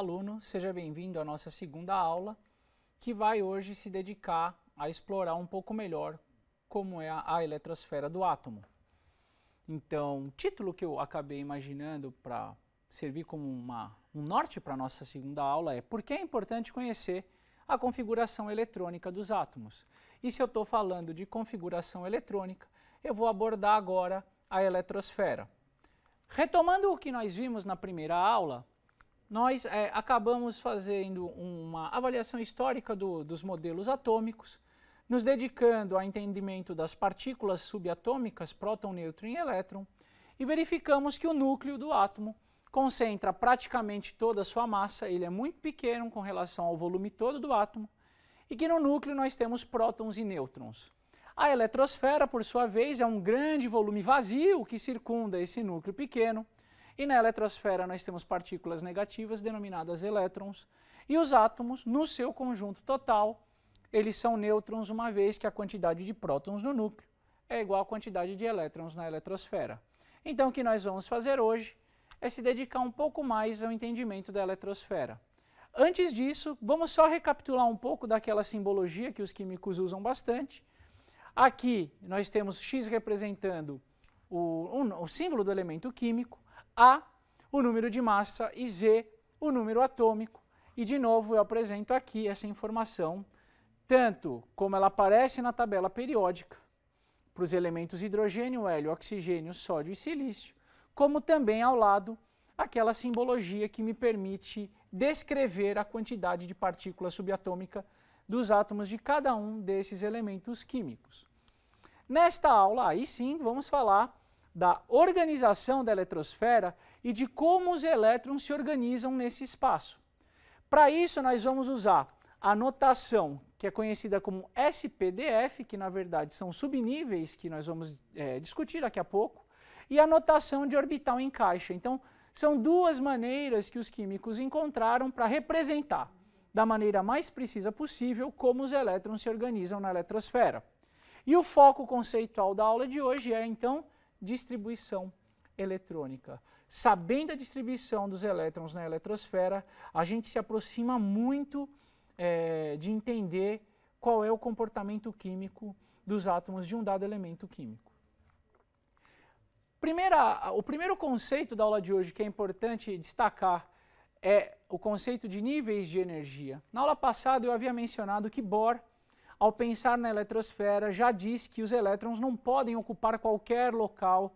aluno, seja bem-vindo à nossa segunda aula, que vai hoje se dedicar a explorar um pouco melhor como é a, eletrosfera do átomo. Então, o título que eu acabei imaginando para servir como uma, um norte para a nossa segunda aula é Por que é importante conhecer a configuração eletrônica dos átomos? E se eu estou falando de configuração eletrônica, eu vou abordar agora a eletrosfera. Retomando o que nós vimos na primeira aula, nós é, acabamos fazendo uma avaliação histórica do, dos modelos atômicos, nos dedicando ao entendimento das partículas subatômicas, próton, nêutron e elétron, e verificamos que o núcleo do átomo concentra praticamente toda a sua massa, ele é muito pequeno com relação ao volume todo do átomo, e que no núcleo nós temos prótons e nêutrons. A eletrosfera, por sua vez, é um grande volume vazio que circunda esse núcleo pequeno, e na eletrosfera nós temos partículas negativas denominadas elétrons, e os átomos, no seu conjunto total, eles são nêutrons, uma vez que a quantidade de prótons no núcleo é igual à quantidade de elétrons na eletrosfera. Então, o que nós vamos fazer hoje é se dedicar um pouco mais ao entendimento da eletrosfera. Antes disso, vamos só recapitular um pouco daquela simbologia que os químicos usam bastante. Aqui nós temos X representando o, um, o símbolo do elemento químico. A, o número de massa, e Z, o número atômico. E, de novo, eu apresento aqui essa informação, tanto como ela aparece na tabela periódica, para os elementos hidrogênio, hélio, oxigênio, sódio e silício, como também ao lado aquela simbologia que me permite descrever a quantidade de partícula subatômica dos átomos de cada um desses elementos químicos. Nesta aula, aí sim, vamos falar da organização da eletrosfera e de como os elétrons se organizam nesse espaço. Para isso, nós vamos usar a notação que é conhecida como SPDF, que na verdade são subníveis que nós vamos é, discutir daqui a pouco, e a notação de orbital em caixa. Então, são duas maneiras que os químicos encontraram para representar da maneira mais precisa possível como os elétrons se organizam na eletrosfera. E o foco conceitual da aula de hoje é então distribuição eletrônica. Sabendo a distribuição dos elétrons na eletrosfera, a gente se aproxima muito é, de entender qual é o comportamento químico dos átomos de um dado elemento químico. Primeira, o primeiro conceito da aula de hoje que é importante destacar é o conceito de níveis de energia. Na aula passada eu havia mencionado que Bohr ao pensar na eletrosfera, já diz que os elétrons não podem ocupar qualquer local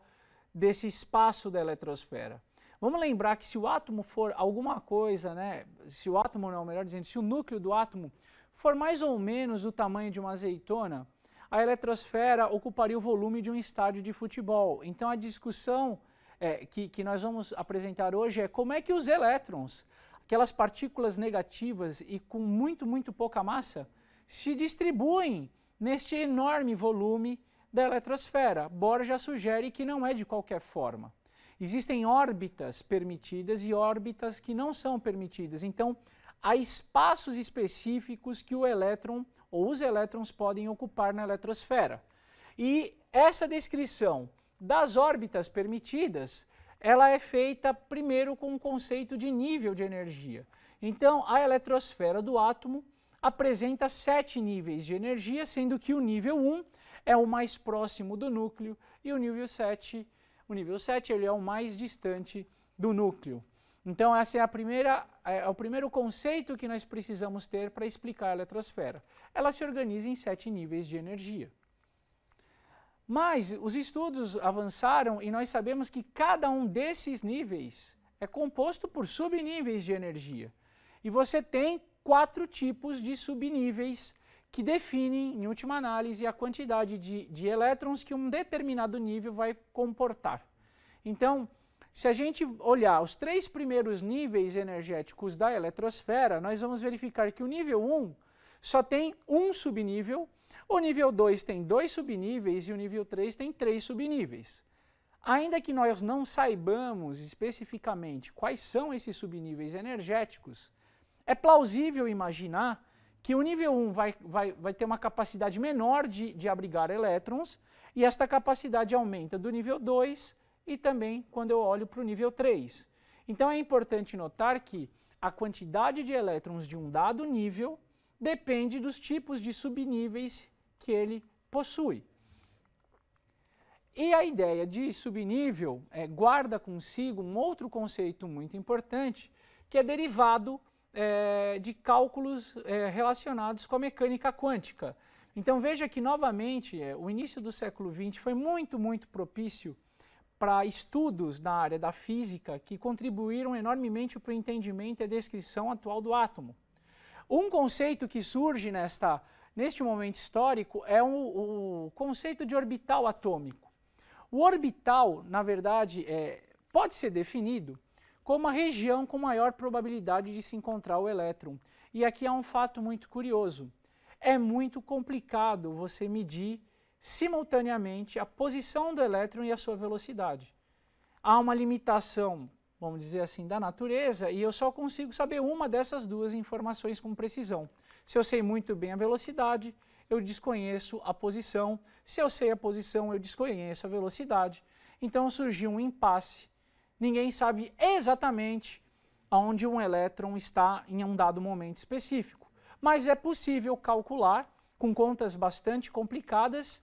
desse espaço da eletrosfera. Vamos lembrar que se o átomo for alguma coisa, né, se o átomo não, melhor dizendo, se o núcleo do átomo for mais ou menos o tamanho de uma azeitona, a eletrosfera ocuparia o volume de um estádio de futebol. Então a discussão é, que, que nós vamos apresentar hoje é como é que os elétrons, aquelas partículas negativas e com muito, muito pouca massa, se distribuem neste enorme volume da eletrosfera. Bohr já sugere que não é de qualquer forma. Existem órbitas permitidas e órbitas que não são permitidas. Então, há espaços específicos que o elétron ou os elétrons podem ocupar na eletrosfera. E essa descrição das órbitas permitidas, ela é feita primeiro com o conceito de nível de energia. Então, a eletrosfera do átomo apresenta sete níveis de energia, sendo que o nível 1 é o mais próximo do núcleo e o nível 7, o nível 7 ele é o mais distante do núcleo. Então essa é a primeira é, é o primeiro conceito que nós precisamos ter para explicar a eletrosfera. Ela se organiza em sete níveis de energia. Mas os estudos avançaram e nós sabemos que cada um desses níveis é composto por subníveis de energia. E você tem quatro tipos de subníveis que definem, em última análise, a quantidade de, de elétrons que um determinado nível vai comportar. Então, se a gente olhar os três primeiros níveis energéticos da eletrosfera, nós vamos verificar que o nível 1 só tem um subnível, o nível 2 tem dois subníveis e o nível 3 tem três subníveis. Ainda que nós não saibamos especificamente quais são esses subníveis energéticos, é plausível imaginar que o nível 1 vai, vai, vai ter uma capacidade menor de, de abrigar elétrons, e esta capacidade aumenta do nível 2 e também quando eu olho para o nível 3. Então é importante notar que a quantidade de elétrons de um dado nível depende dos tipos de subníveis que ele possui. E a ideia de subnível é, guarda consigo um outro conceito muito importante, que é derivado é, de cálculos é, relacionados com a mecânica quântica. Então veja que novamente é, o início do século XX foi muito, muito propício para estudos na área da física que contribuíram enormemente para o entendimento e a descrição atual do átomo. Um conceito que surge nesta, neste momento histórico é o, o conceito de orbital atômico. O orbital, na verdade, é, pode ser definido como a região com maior probabilidade de se encontrar o elétron. E aqui há um fato muito curioso. É muito complicado você medir simultaneamente a posição do elétron e a sua velocidade. Há uma limitação, vamos dizer assim, da natureza e eu só consigo saber uma dessas duas informações com precisão. Se eu sei muito bem a velocidade, eu desconheço a posição. Se eu sei a posição, eu desconheço a velocidade. Então surgiu um impasse ninguém sabe exatamente onde um elétron está em um dado momento específico. Mas é possível calcular, com contas bastante complicadas,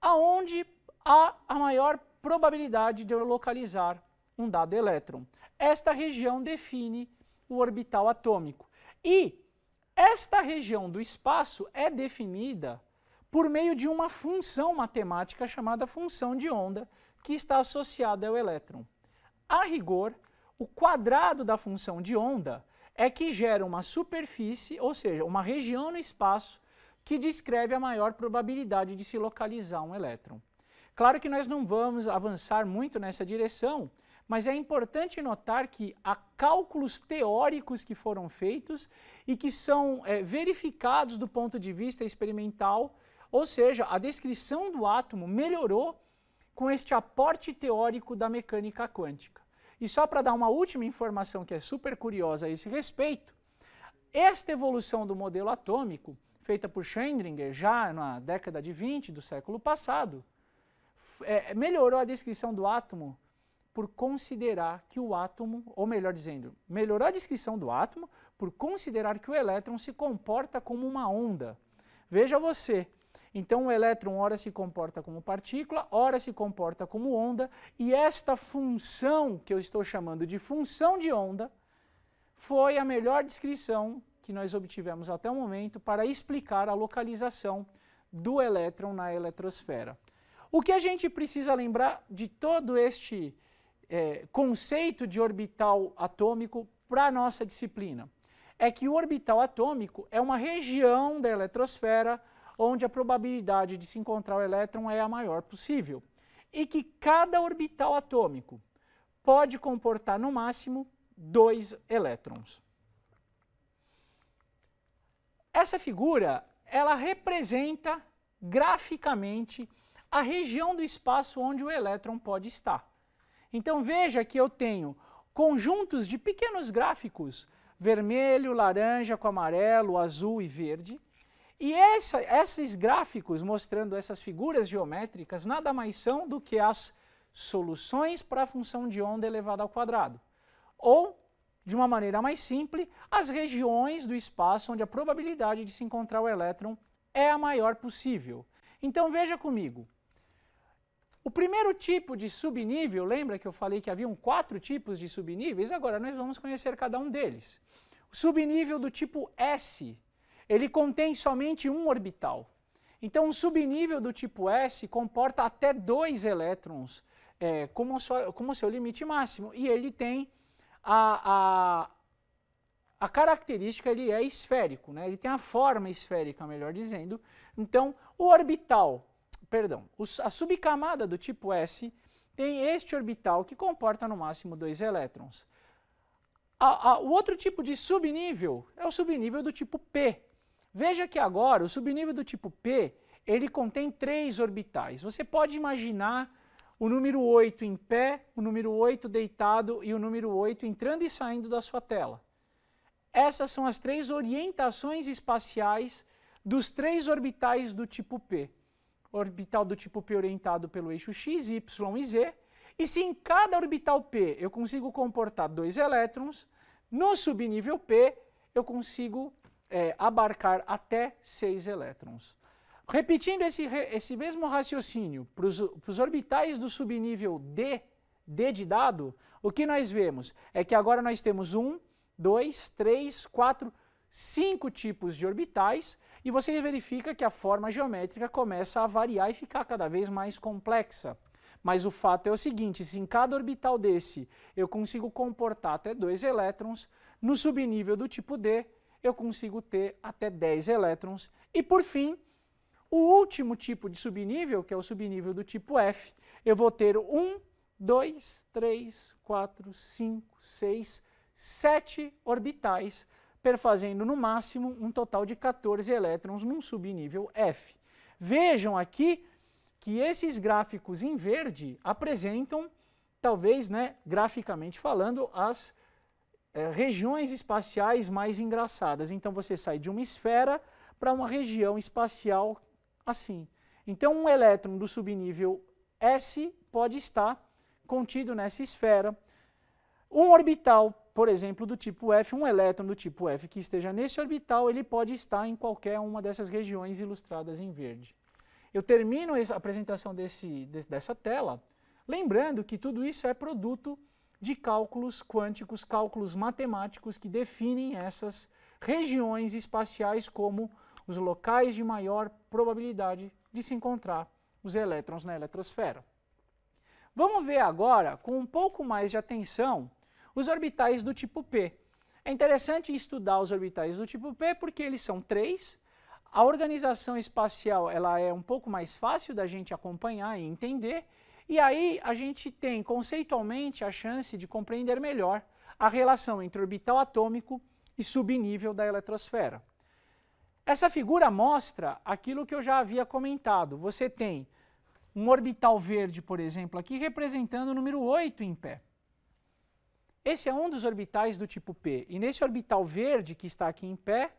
aonde há a maior probabilidade de eu localizar um dado elétron. Esta região define o orbital atômico. E esta região do espaço é definida por meio de uma função matemática chamada função de onda, que está associada ao elétron. A rigor, o quadrado da função de onda é que gera uma superfície, ou seja, uma região no espaço que descreve a maior probabilidade de se localizar um elétron. Claro que nós não vamos avançar muito nessa direção, mas é importante notar que há cálculos teóricos que foram feitos e que são é, verificados do ponto de vista experimental, ou seja, a descrição do átomo melhorou com este aporte teórico da mecânica quântica. E só para dar uma última informação que é super curiosa a esse respeito, esta evolução do modelo atômico, feita por Schrödinger já na década de 20 do século passado, é, melhorou a descrição do átomo por considerar que o átomo, ou melhor dizendo, melhorou a descrição do átomo por considerar que o elétron se comporta como uma onda. Veja você, então o elétron ora se comporta como partícula, ora se comporta como onda, e esta função que eu estou chamando de função de onda foi a melhor descrição que nós obtivemos até o momento para explicar a localização do elétron na eletrosfera. O que a gente precisa lembrar de todo este é, conceito de orbital atômico para a nossa disciplina? É que o orbital atômico é uma região da eletrosfera onde a probabilidade de se encontrar o elétron é a maior possível, e que cada orbital atômico pode comportar no máximo dois elétrons. Essa figura, ela representa graficamente a região do espaço onde o elétron pode estar. Então veja que eu tenho conjuntos de pequenos gráficos, vermelho, laranja com amarelo, azul e verde, e essa, esses gráficos mostrando essas figuras geométricas nada mais são do que as soluções para a função de onda elevada ao quadrado. Ou, de uma maneira mais simples, as regiões do espaço onde a probabilidade de se encontrar o elétron é a maior possível. Então veja comigo. O primeiro tipo de subnível, lembra que eu falei que haviam quatro tipos de subníveis? Agora nós vamos conhecer cada um deles. O subnível do tipo S ele contém somente um orbital. Então, um subnível do tipo S comporta até dois elétrons é, como, sua, como seu limite máximo. E ele tem a, a, a, característica, ele é esférico, né? ele tem a forma esférica, melhor dizendo. Então, o orbital, perdão, os, a subcamada do tipo S tem este orbital que comporta no máximo dois elétrons. A, a, o outro tipo de subnível é o subnível do tipo P, Veja que agora o subnível do tipo P, ele contém três orbitais. Você pode imaginar o número 8 em pé, o número 8 deitado e o número 8 entrando e saindo da sua tela. Essas são as três orientações espaciais dos três orbitais do tipo P. Orbital do tipo P orientado pelo eixo x, y e z. E se em cada orbital P eu consigo comportar dois elétrons, no subnível P eu consigo é, abarcar até 6 elétrons. Repetindo esse, esse mesmo raciocínio para os orbitais do subnível D, D de dado, o que nós vemos é que agora nós temos 1, 2, 3, 4, 5 tipos de orbitais e você verifica que a forma geométrica começa a variar e ficar cada vez mais complexa. Mas o fato é o seguinte: se em cada orbital desse eu consigo comportar até dois elétrons, no subnível do tipo D eu consigo ter até 10 elétrons. E por fim, o último tipo de subnível, que é o subnível do tipo F, eu vou ter 1, 2, 3, 4, 5, 6, 7 orbitais, perfazendo no máximo um total de 14 elétrons num subnível F. Vejam aqui que esses gráficos em verde apresentam, talvez né, graficamente falando, as é, regiões espaciais mais engraçadas. Então você sai de uma esfera para uma região espacial assim. Então um elétron do subnível S pode estar contido nessa esfera. Um orbital, por exemplo, do tipo F, um elétron do tipo F que esteja nesse orbital, ele pode estar em qualquer uma dessas regiões ilustradas em verde. Eu termino a apresentação desse, dessa tela lembrando que tudo isso é produto de cálculos quânticos, cálculos matemáticos que definem essas regiões espaciais como os locais de maior probabilidade de se encontrar os elétrons na eletrosfera. Vamos ver agora, com um pouco mais de atenção, os orbitais do tipo P. É interessante estudar os orbitais do tipo P porque eles são três. A organização espacial ela é um pouco mais fácil da gente acompanhar e entender, e aí a gente tem conceitualmente a chance de compreender melhor a relação entre orbital atômico e subnível da eletrosfera. Essa figura mostra aquilo que eu já havia comentado. Você tem um orbital verde, por exemplo, aqui representando o número 8 em pé. Esse é um dos orbitais do tipo P, e nesse orbital verde que está aqui em pé,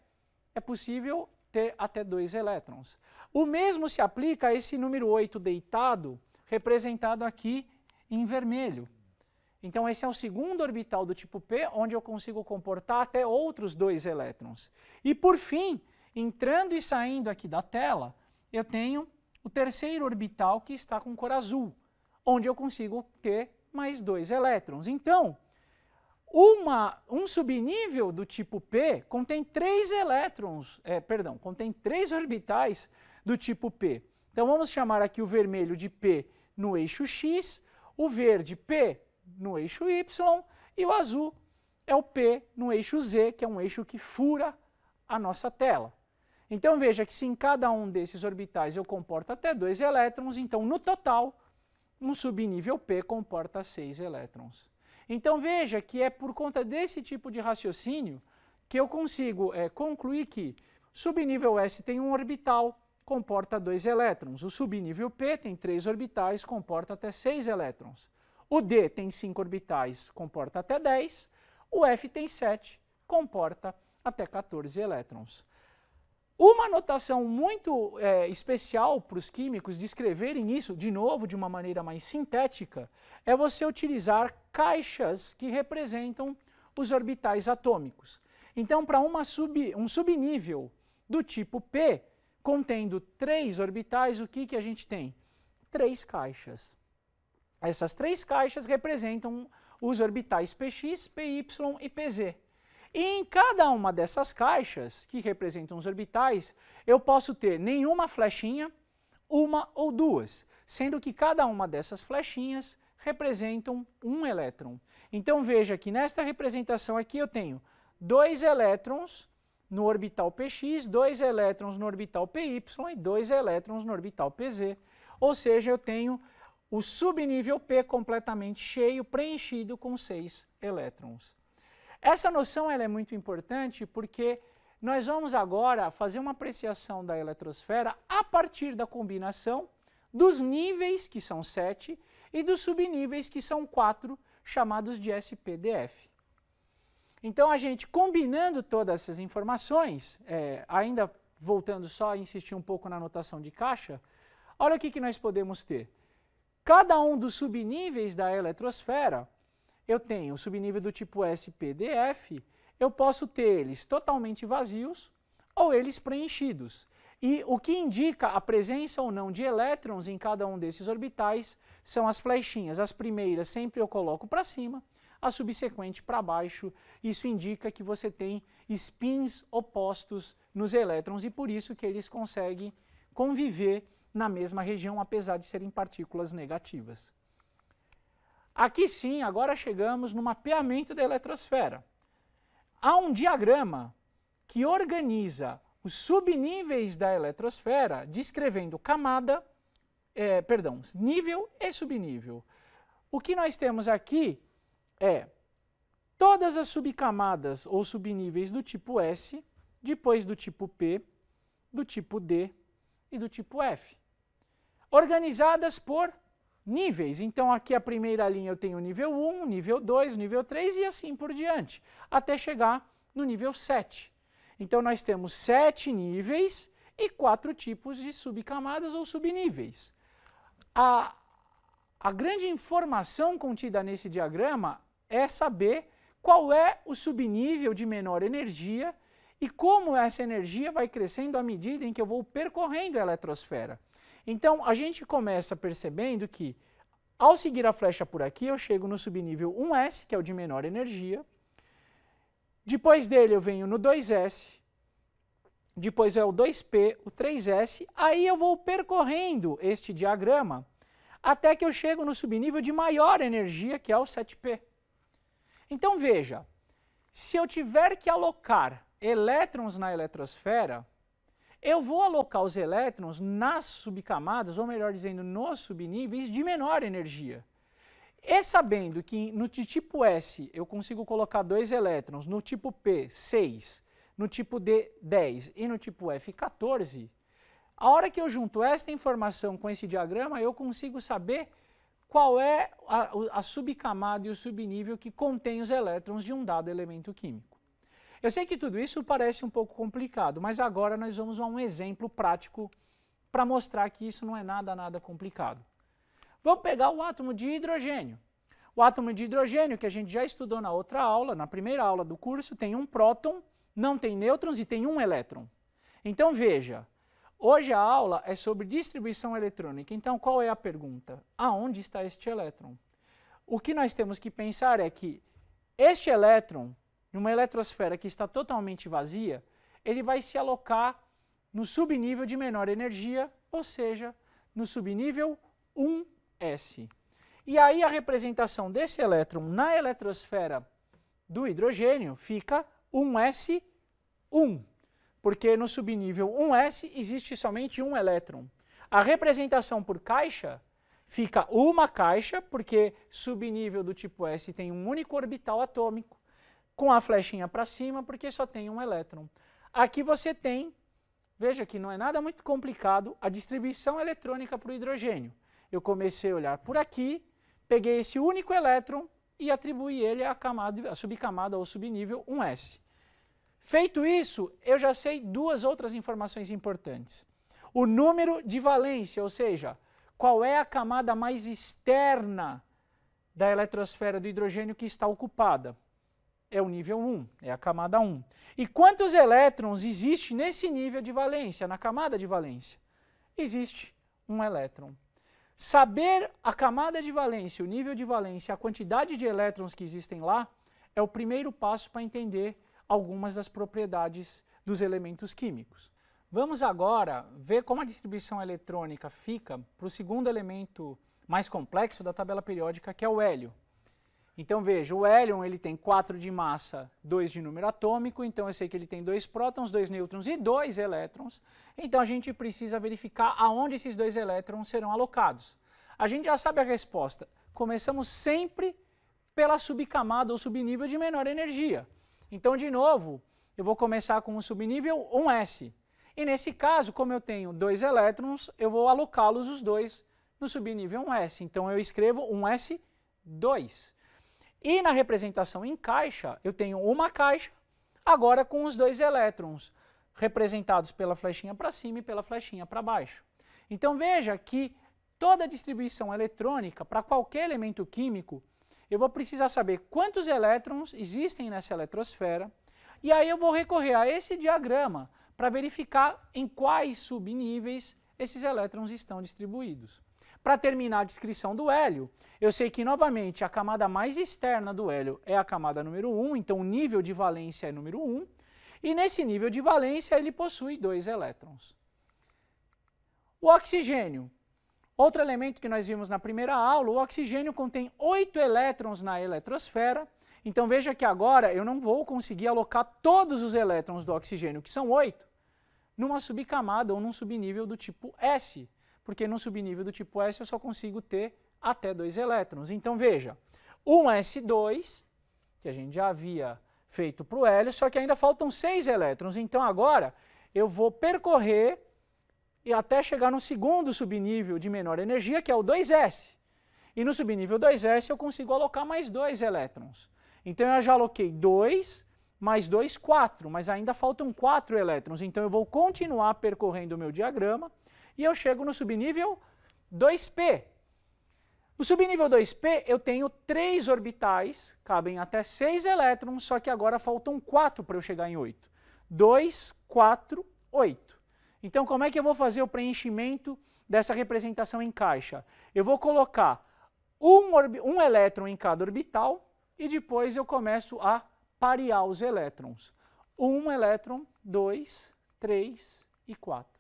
é possível ter até dois elétrons. O mesmo se aplica a esse número 8 deitado, representado aqui em vermelho. Então, esse é o segundo orbital do tipo P, onde eu consigo comportar até outros dois elétrons. E, por fim, entrando e saindo aqui da tela, eu tenho o terceiro orbital que está com cor azul, onde eu consigo ter mais dois elétrons. Então, uma, um subnível do tipo P contém três elétrons, é, perdão, contém três orbitais do tipo P. Então, vamos chamar aqui o vermelho de P no eixo X, o verde P no eixo Y e o azul é o P no eixo Z, que é um eixo que fura a nossa tela. Então veja que se em cada um desses orbitais eu comporto até dois elétrons, então no total um subnível P comporta seis elétrons. Então veja que é por conta desse tipo de raciocínio que eu consigo é, concluir que subnível S tem um orbital, comporta dois elétrons. O subnível P tem três orbitais, comporta até seis elétrons. O D tem cinco orbitais, comporta até 10. O F tem 7, comporta até 14 elétrons. Uma notação muito é, especial para os químicos descreverem isso, de novo, de uma maneira mais sintética, é você utilizar caixas que representam os orbitais atômicos. Então, para sub, um subnível do tipo P, contendo três orbitais, o que, que a gente tem? Três caixas. Essas três caixas representam os orbitais px, py e pz. E em cada uma dessas caixas, que representam os orbitais, eu posso ter nenhuma flechinha, uma ou duas, sendo que cada uma dessas flechinhas representam um elétron. Então veja que nesta representação aqui eu tenho dois elétrons no orbital px, dois elétrons no orbital py e dois elétrons no orbital pz. Ou seja, eu tenho o subnível p completamente cheio, preenchido com seis elétrons. Essa noção ela é muito importante porque nós vamos agora fazer uma apreciação da eletrosfera a partir da combinação dos níveis, que são sete, e dos subníveis, que são quatro, chamados de SPDF. Então, a gente combinando todas essas informações, é, ainda voltando só a insistir um pouco na notação de caixa, olha o que, que nós podemos ter. Cada um dos subníveis da eletrosfera, eu tenho o subnível do tipo SPDF, eu posso ter eles totalmente vazios ou eles preenchidos. E o que indica a presença ou não de elétrons em cada um desses orbitais são as flechinhas. As primeiras sempre eu coloco para cima, a subsequente para baixo. Isso indica que você tem spins opostos nos elétrons e por isso que eles conseguem conviver na mesma região, apesar de serem partículas negativas. Aqui sim, agora chegamos no mapeamento da eletrosfera. Há um diagrama que organiza os subníveis da eletrosfera, descrevendo camada, é, perdão, nível e subnível. O que nós temos aqui é todas as subcamadas ou subníveis do tipo S, depois do tipo P, do tipo D e do tipo F, organizadas por níveis. Então, aqui a primeira linha eu tenho nível 1, nível 2, nível 3 e assim por diante, até chegar no nível 7. Então, nós temos sete níveis e quatro tipos de subcamadas ou subníveis. A, a grande informação contida nesse diagrama é saber qual é o subnível de menor energia e como essa energia vai crescendo à medida em que eu vou percorrendo a eletrosfera. Então a gente começa percebendo que ao seguir a flecha por aqui, eu chego no subnível 1S, que é o de menor energia. Depois dele eu venho no 2S. Depois é o 2P, o 3S. Aí eu vou percorrendo este diagrama até que eu chego no subnível de maior energia, que é o 7P. Então veja, se eu tiver que alocar elétrons na eletrosfera, eu vou alocar os elétrons nas subcamadas, ou melhor dizendo, nos subníveis de menor energia. E sabendo que no tipo S eu consigo colocar dois elétrons, no tipo P, 6, no tipo D, 10 e no tipo F, 14, a hora que eu junto esta informação com esse diagrama, eu consigo saber qual é a, a subcamada e o subnível que contém os elétrons de um dado elemento químico. Eu sei que tudo isso parece um pouco complicado, mas agora nós vamos a um exemplo prático para mostrar que isso não é nada, nada complicado. Vamos pegar o átomo de hidrogênio. O átomo de hidrogênio, que a gente já estudou na outra aula, na primeira aula do curso, tem um próton, não tem nêutrons e tem um elétron. Então veja, Hoje a aula é sobre distribuição eletrônica, então qual é a pergunta? Aonde está este elétron? O que nós temos que pensar é que este elétron, numa eletrosfera que está totalmente vazia, ele vai se alocar no subnível de menor energia, ou seja, no subnível 1s. E aí a representação desse elétron na eletrosfera do hidrogênio fica 1s1 porque no subnível 1s existe somente um elétron. A representação por caixa fica uma caixa, porque subnível do tipo s tem um único orbital atômico, com a flechinha para cima, porque só tem um elétron. Aqui você tem, veja que não é nada muito complicado, a distribuição eletrônica para o hidrogênio. Eu comecei a olhar por aqui, peguei esse único elétron e atribuí ele à, camada, à subcamada ou subnível 1s. Feito isso, eu já sei duas outras informações importantes. O número de valência, ou seja, qual é a camada mais externa da eletrosfera do hidrogênio que está ocupada. É o nível 1, é a camada 1. E quantos elétrons existe nesse nível de valência, na camada de valência? Existe um elétron. Saber a camada de valência, o nível de valência, a quantidade de elétrons que existem lá, é o primeiro passo para entender algumas das propriedades dos elementos químicos. Vamos agora ver como a distribuição eletrônica fica para o segundo elemento mais complexo da tabela periódica, que é o hélio. Então veja, o hélio ele tem 4 de massa, 2 de número atômico, então eu sei que ele tem 2 prótons, 2 nêutrons e 2 elétrons. Então a gente precisa verificar aonde esses dois elétrons serão alocados. A gente já sabe a resposta. Começamos sempre pela subcamada ou subnível de menor energia. Então, de novo, eu vou começar com um subnível 1s. E nesse caso, como eu tenho dois elétrons, eu vou alocá-los os dois no subnível 1s. Então, eu escrevo 1s2. E na representação em caixa, eu tenho uma caixa, agora com os dois elétrons, representados pela flechinha para cima e pela flechinha para baixo. Então veja que toda distribuição eletrônica para qualquer elemento químico eu vou precisar saber quantos elétrons existem nessa eletrosfera, e aí eu vou recorrer a esse diagrama para verificar em quais subníveis esses elétrons estão distribuídos. Para terminar a descrição do hélio, eu sei que novamente a camada mais externa do hélio é a camada número 1, então o nível de valência é número 1, e nesse nível de valência ele possui dois elétrons. O oxigênio, Outro elemento que nós vimos na primeira aula, o oxigênio contém oito elétrons na eletrosfera. Então veja que agora eu não vou conseguir alocar todos os elétrons do oxigênio, que são oito, numa subcamada ou num subnível do tipo S, porque num subnível do tipo S eu só consigo ter até dois elétrons. Então veja, um S2, que a gente já havia feito para o hélio, só que ainda faltam seis elétrons. Então agora eu vou percorrer e até chegar no segundo subnível de menor energia, que é o 2s. E no subnível 2s eu consigo alocar mais dois elétrons. Então eu já aloquei 2 mais 2, 4, mas ainda faltam 4 elétrons. Então eu vou continuar percorrendo o meu diagrama e eu chego no subnível 2p. No subnível 2p eu tenho 3 orbitais, cabem até 6 elétrons, só que agora faltam 4 para eu chegar em 8. 2, 4, 8. Então, como é que eu vou fazer o preenchimento dessa representação em caixa? Eu vou colocar um, um elétron em cada orbital e depois eu começo a parear os elétrons. Um elétron, dois, três e quatro.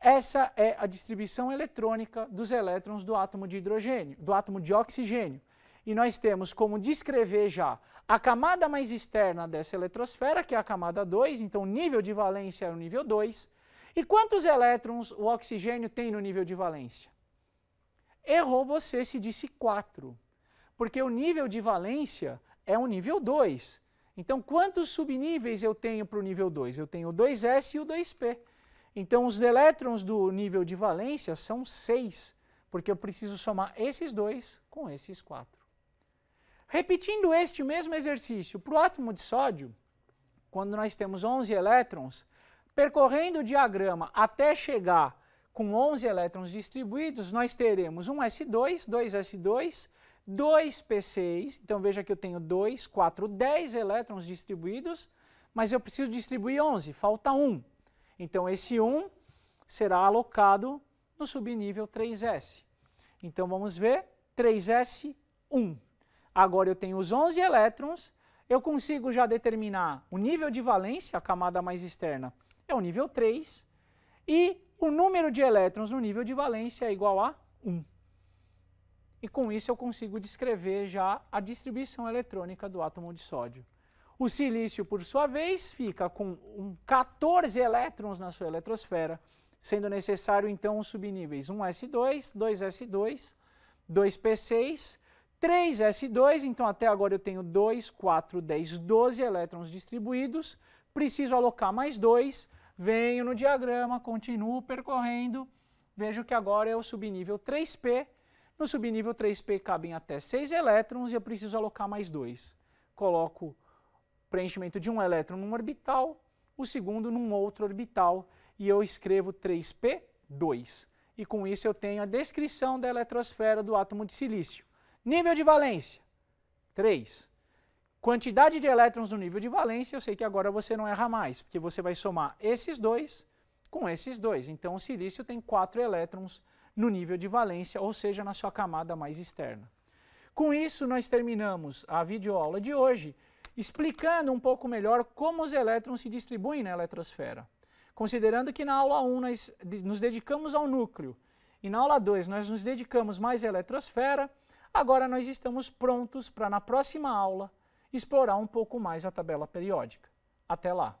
Essa é a distribuição eletrônica dos elétrons do átomo de hidrogênio, do átomo de oxigênio. E nós temos como descrever já a camada mais externa dessa eletrosfera, que é a camada 2, então o nível de valência é o nível 2, e quantos elétrons o oxigênio tem no nível de valência? Errou você se disse 4, porque o nível de valência é o nível 2. Então, quantos subníveis eu tenho para o nível 2? Eu tenho o 2s e o 2p. Então, os elétrons do nível de valência são 6, porque eu preciso somar esses dois com esses 4. Repetindo este mesmo exercício para o átomo de sódio, quando nós temos 11 elétrons, Percorrendo o diagrama até chegar com 11 elétrons distribuídos, nós teremos um S2, 2S2, 2P6, então veja que eu tenho 2, 4, 10 elétrons distribuídos, mas eu preciso distribuir 11, falta 1. Então esse 1 será alocado no subnível 3S. Então vamos ver, 3S1. Agora eu tenho os 11 elétrons, eu consigo já determinar o nível de valência, a camada mais externa, é o nível 3, e o número de elétrons no nível de valência é igual a 1. E com isso eu consigo descrever já a distribuição eletrônica do átomo de sódio. O silício, por sua vez, fica com 14 elétrons na sua eletrosfera, sendo necessário então os subníveis 1s2, 2s2, 2p6, 3s2, então até agora eu tenho 2, 4, 10, 12 elétrons distribuídos, preciso alocar mais dois venho no diagrama, continuo percorrendo, vejo que agora é o subnível 3P. No subnível 3P cabem até 6 elétrons e eu preciso alocar mais dois. Coloco preenchimento de um elétron num orbital, o segundo num outro orbital e eu escrevo 3p2. E com isso eu tenho a descrição da eletrosfera do átomo de silício. Nível de valência: 3 quantidade de elétrons no nível de valência, eu sei que agora você não erra mais, porque você vai somar esses dois com esses dois. Então o silício tem quatro elétrons no nível de valência, ou seja, na sua camada mais externa. Com isso, nós terminamos a videoaula de hoje explicando um pouco melhor como os elétrons se distribuem na eletrosfera. Considerando que na aula 1 nós nos dedicamos ao núcleo e na aula 2 nós nos dedicamos mais à eletrosfera, agora nós estamos prontos para na próxima aula explorar um pouco mais a tabela periódica. Até lá!